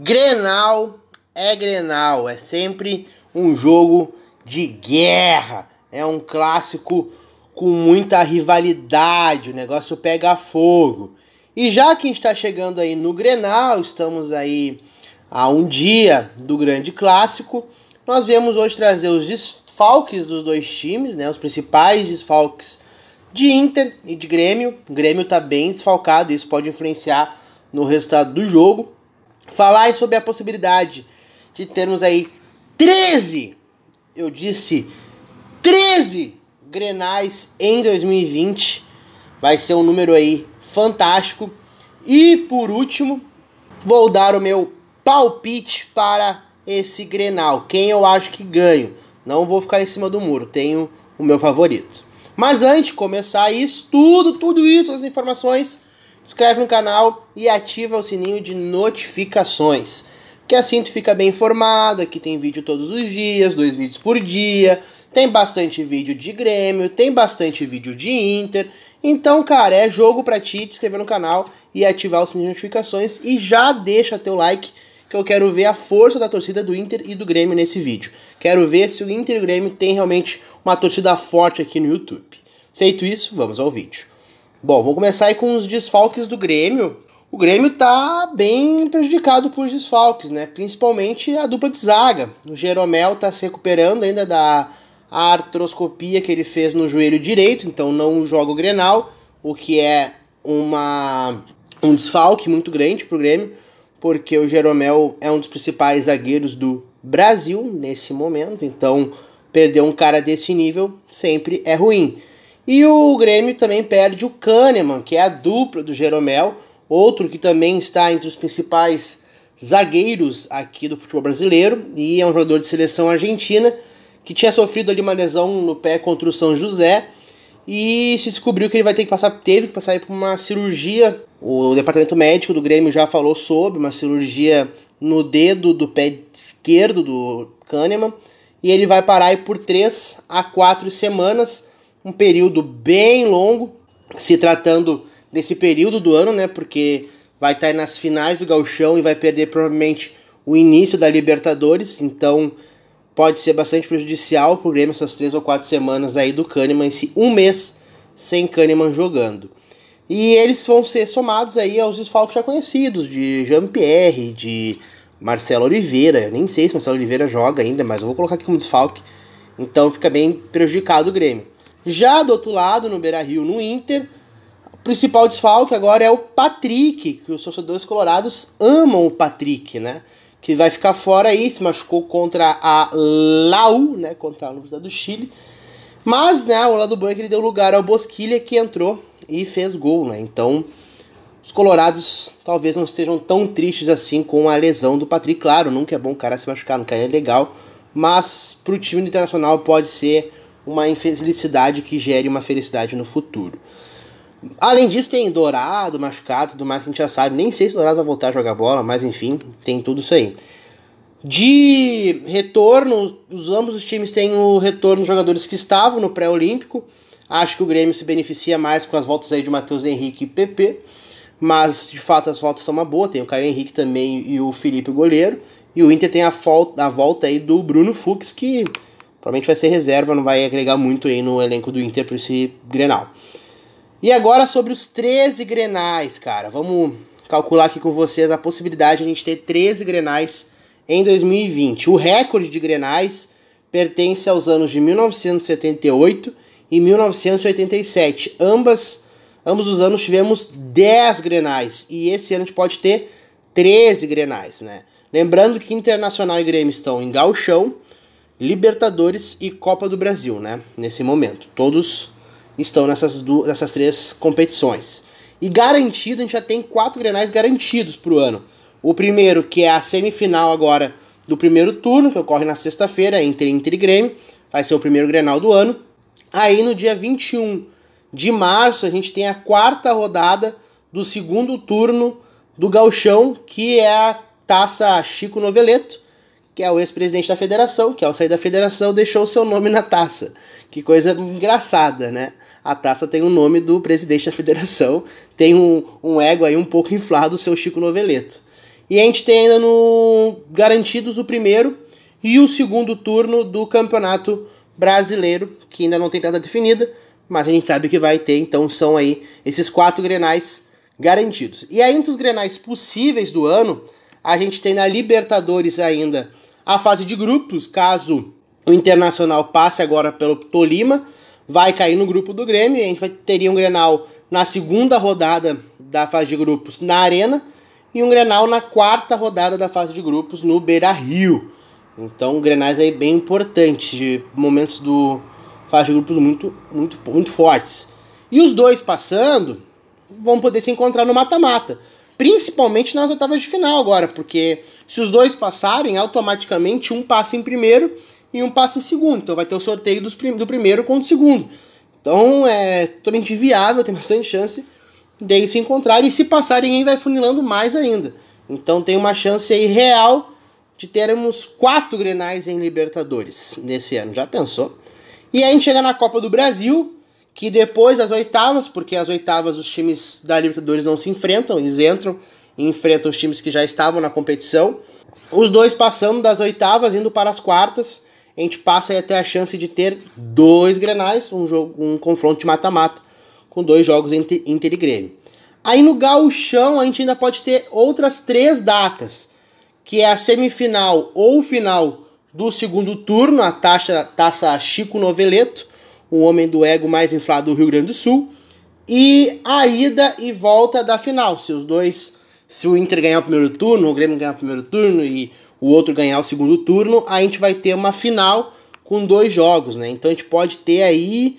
Grenal é Grenal, é sempre um jogo de guerra, é um clássico com muita rivalidade, o negócio pega fogo. E já que a gente está chegando aí no Grenal, estamos aí a um dia do grande clássico, nós viemos hoje trazer os desfalques dos dois times, né, os principais desfalques de Inter e de Grêmio. O Grêmio está bem desfalcado, isso pode influenciar no resultado do jogo falar sobre a possibilidade de termos aí 13, eu disse 13 Grenais em 2020. Vai ser um número aí fantástico. E por último, vou dar o meu palpite para esse Grenal. Quem eu acho que ganho. Não vou ficar em cima do muro, tenho o meu favorito. Mas antes de começar isso tudo, tudo isso, as informações, inscreve no canal e ativa o sininho de notificações. Que assim tu fica bem informado, aqui tem vídeo todos os dias, dois vídeos por dia, tem bastante vídeo de Grêmio, tem bastante vídeo de Inter. Então, cara, é jogo pra ti te inscrever no canal e ativar o sininho de notificações e já deixa teu like que eu quero ver a força da torcida do Inter e do Grêmio nesse vídeo. Quero ver se o Inter e o Grêmio tem realmente uma torcida forte aqui no YouTube. Feito isso, vamos ao vídeo. Bom, vamos começar aí com os desfalques do Grêmio. O Grêmio tá bem prejudicado por desfalques, né? Principalmente a dupla de zaga. O Jeromel tá se recuperando ainda da artroscopia que ele fez no joelho direito, então não joga o Grenal, o que é uma um desfalque muito grande pro Grêmio, porque o Jeromel é um dos principais zagueiros do Brasil nesse momento, então perder um cara desse nível sempre é ruim. E o Grêmio também perde o Kahneman, que é a dupla do Jeromel, outro que também está entre os principais zagueiros aqui do futebol brasileiro e é um jogador de seleção argentina que tinha sofrido ali uma lesão no pé contra o São José e se descobriu que ele vai ter que passar, teve que passar por uma cirurgia. O departamento médico do Grêmio já falou sobre uma cirurgia no dedo do pé esquerdo do Kahneman e ele vai parar aí por 3 a 4 semanas um período bem longo, se tratando desse período do ano, né? Porque vai estar tá nas finais do Gauchão e vai perder provavelmente o início da Libertadores, então pode ser bastante prejudicial pro Grêmio essas três ou quatro semanas aí do Kahneman, esse um mês sem Kahneman jogando. E eles vão ser somados aí aos desfalques já conhecidos, de Jean-Pierre, de Marcelo Oliveira. Eu nem sei se Marcelo Oliveira joga ainda, mas eu vou colocar aqui como desfalque. Então fica bem prejudicado o Grêmio. Já do outro lado, no Beira Rio, no Inter, o principal desfalque agora é o Patrick, que os torcedores colorados amam o Patrick, né? Que vai ficar fora aí, se machucou contra a Lau, né? Contra a Universidade do Chile. Mas, né, o lado bom é que ele deu lugar ao Bosquilha, que entrou e fez gol, né? Então, os colorados talvez não estejam tão tristes assim com a lesão do Patrick. Claro, nunca é bom o cara se machucar, nunca é legal. Mas pro time internacional pode ser uma infelicidade que gere uma felicidade no futuro. Além disso, tem Dourado, Machucado, tudo mais que a gente já sabe. Nem sei se Dourado vai voltar a jogar bola, mas enfim, tem tudo isso aí. De retorno, os ambos os times têm o retorno de jogadores que estavam no pré-olímpico. Acho que o Grêmio se beneficia mais com as voltas aí de Matheus Henrique e PP. Mas, de fato, as voltas são uma boa. Tem o Caio Henrique também e o Felipe o goleiro. E o Inter tem a, volta, a volta aí do Bruno Fux, que Provavelmente vai ser reserva, não vai agregar muito aí no elenco do Inter para esse Grenal. E agora sobre os 13 Grenais, cara. Vamos calcular aqui com vocês a possibilidade de a gente ter 13 Grenais em 2020. O recorde de Grenais pertence aos anos de 1978 e 1987. Ambas, ambos os anos tivemos 10 Grenais e esse ano a gente pode ter 13 Grenais, né? Lembrando que Internacional e Grêmio estão em galchão Libertadores e Copa do Brasil, né? Nesse momento. Todos estão nessas, duas, nessas três competições. E garantido, a gente já tem quatro grenais garantidos para o ano. O primeiro, que é a semifinal agora do primeiro turno, que ocorre na sexta-feira, entre Inter e Grêmio, vai ser o primeiro grenal do ano. Aí no dia 21 de março, a gente tem a quarta rodada do segundo turno do Galchão, que é a taça Chico Noveleto, que é o ex-presidente da federação, que ao sair da federação deixou seu nome na taça. Que coisa engraçada, né? A taça tem o nome do presidente da federação, tem um, um ego aí um pouco inflado, seu Chico Noveleto. E a gente tem ainda no garantidos o primeiro e o segundo turno do campeonato brasileiro, que ainda não tem nada definida, mas a gente sabe que vai ter, então são aí esses quatro grenais garantidos. E aí, entre os grenais possíveis do ano, a gente tem na Libertadores ainda a fase de grupos, caso o Internacional passe agora pelo Tolima, vai cair no grupo do Grêmio. e A gente vai, teria um Grenal na segunda rodada da fase de grupos na Arena e um Grenal na quarta rodada da fase de grupos no Beira-Rio. Então, Grenais aí bem importantes, momentos do fase de grupos muito, muito, muito fortes. E os dois passando vão poder se encontrar no mata-mata principalmente nas oitavas de final agora, porque se os dois passarem, automaticamente um passa em primeiro e um passa em segundo. Então vai ter o sorteio dos prim do primeiro contra o segundo. Então é totalmente viável, tem bastante chance de se encontrarem. E se passarem, vai funilando mais ainda. Então tem uma chance aí real de termos quatro grenais em Libertadores nesse ano. Já pensou? E aí a gente chega na Copa do Brasil, que depois das oitavas, porque as oitavas os times da Libertadores não se enfrentam, eles entram e enfrentam os times que já estavam na competição. Os dois passando das oitavas, indo para as quartas, a gente passa aí até a chance de ter dois grenais, um, jogo, um confronto de mata-mata, com dois jogos entre Inter e Grêmio. Aí no Gauchão a gente ainda pode ter outras três datas, que é a semifinal ou final do segundo turno, a taça taça Chico Noveleto, o homem do ego mais inflado do Rio Grande do Sul. E a ida e volta da final. Se os dois, se o Inter ganhar o primeiro turno, o Grêmio ganhar o primeiro turno e o outro ganhar o segundo turno, a gente vai ter uma final com dois jogos, né? Então a gente pode ter aí,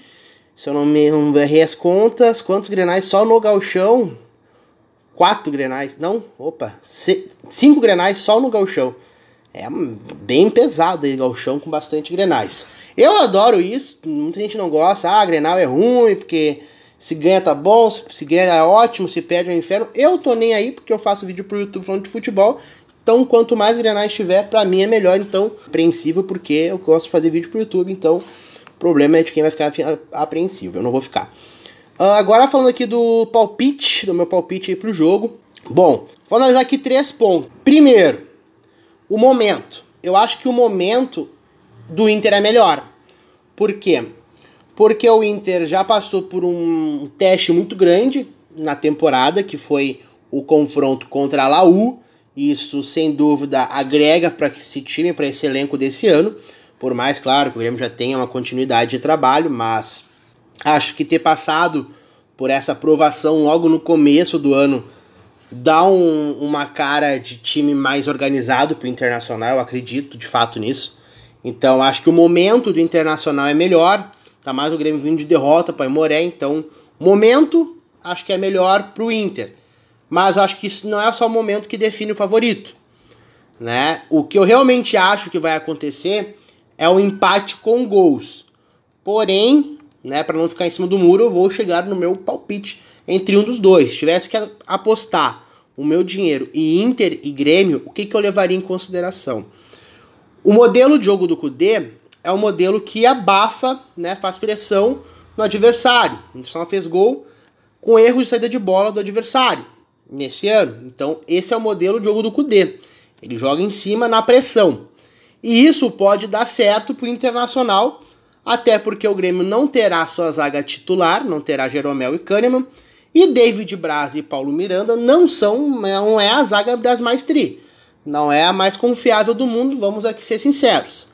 se eu não me não errei as contas, quantos grenais só no galchão? Quatro grenais, não? Opa, cinco grenais só no galchão. É bem pesado aí, galchão com bastante grenais. Eu adoro isso, muita gente não gosta, ah, grenal é ruim, porque se ganha tá bom, se ganha é ótimo, se perde é um inferno. Eu tô nem aí porque eu faço vídeo pro YouTube falando de futebol. Então, quanto mais grenais tiver, para mim é melhor. Então, apreensivo, porque eu gosto de fazer vídeo pro YouTube. Então, o problema é de quem vai ficar apreensivo. Eu não vou ficar. Uh, agora, falando aqui do palpite, do meu palpite aí pro jogo. Bom, vou analisar aqui três pontos. Primeiro, o momento. Eu acho que o momento do Inter é melhor. Por quê? Porque o Inter já passou por um teste muito grande na temporada, que foi o confronto contra a Laú. Isso, sem dúvida, agrega para que se time, para esse elenco desse ano. Por mais, claro, que o Grêmio já tenha uma continuidade de trabalho, mas acho que ter passado por essa aprovação logo no começo do ano dá um, uma cara de time mais organizado pro Internacional, eu acredito de fato nisso. Então acho que o momento do Internacional é melhor, tá mais o Grêmio vindo de derrota para então, o Moré, então momento acho que é melhor pro Inter. Mas acho que isso não é só o momento que define o favorito, né? O que eu realmente acho que vai acontecer é o um empate com gols. Porém, né, para não ficar em cima do muro, eu vou chegar no meu palpite entre um dos dois. Tivesse que apostar o meu dinheiro e Inter e Grêmio, o que, que eu levaria em consideração? O modelo de jogo do Kudê é um modelo que abafa, né, faz pressão no adversário. O Internacional fez gol com erro de saída de bola do adversário nesse ano. Então, esse é o modelo de jogo do Kudê. Ele joga em cima na pressão. E isso pode dar certo para o Internacional, até porque o Grêmio não terá sua zaga titular, não terá Jeromel e Kahneman, e David Braz e Paulo Miranda não são, né, não é a zaga das mais tri. Não é a mais confiável do mundo, vamos aqui ser sinceros.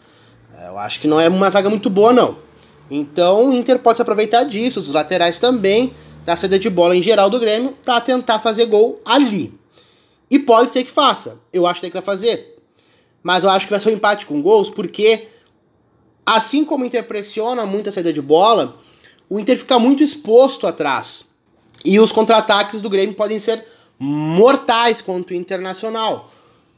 É, eu acho que não é uma zaga muito boa, não. Então o Inter pode se aproveitar disso, dos laterais também, da saída de bola em geral do Grêmio, para tentar fazer gol ali. E pode ser que faça. Eu acho que tem vai fazer. Mas eu acho que vai ser um empate com gols, porque assim como o Inter pressiona muito a saída de bola, o Inter fica muito exposto atrás. E os contra-ataques do Grêmio podem ser mortais contra o Internacional.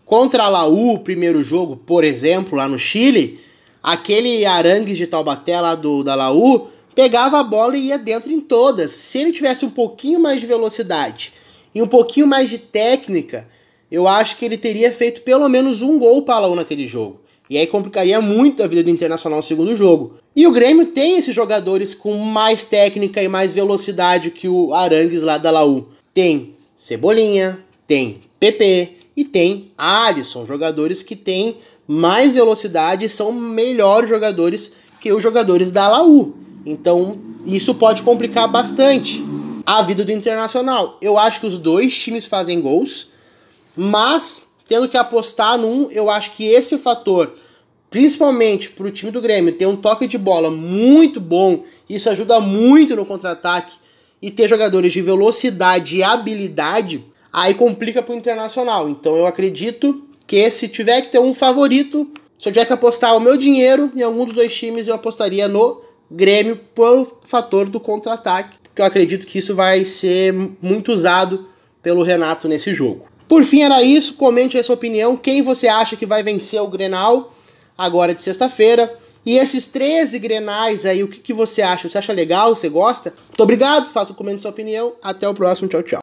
Contra a Laú, primeiro jogo, por exemplo, lá no Chile, aquele Arangues de Taubaté lá do, da Laú pegava a bola e ia dentro em todas. Se ele tivesse um pouquinho mais de velocidade e um pouquinho mais de técnica, eu acho que ele teria feito pelo menos um gol para a Laú naquele jogo. E aí complicaria muito a vida do Internacional no segundo jogo. E o Grêmio tem esses jogadores com mais técnica e mais velocidade que o Arangues lá da Laú. Tem Cebolinha, tem PP e tem Alisson, jogadores que têm mais velocidade e são melhores jogadores que os jogadores da Laú. Então, isso pode complicar bastante a vida do Internacional. Eu acho que os dois times fazem gols, mas tendo que apostar num, eu acho que esse fator, principalmente para o time do Grêmio, ter um toque de bola muito bom, isso ajuda muito no contra-ataque, e ter jogadores de velocidade e habilidade, aí complica para o Internacional. Então eu acredito que se tiver que ter um favorito, se eu tiver que apostar o meu dinheiro em algum dos dois times, eu apostaria no Grêmio pelo fator do contra-ataque, porque eu acredito que isso vai ser muito usado pelo Renato nesse jogo. Por fim, era isso. Comente aí sua opinião. Quem você acha que vai vencer o Grenal agora de sexta-feira? E esses 13 Grenais aí, o que, que você acha? Você acha legal? Você gosta? Muito obrigado. Faça o comentário sua opinião. Até o próximo. Tchau, tchau.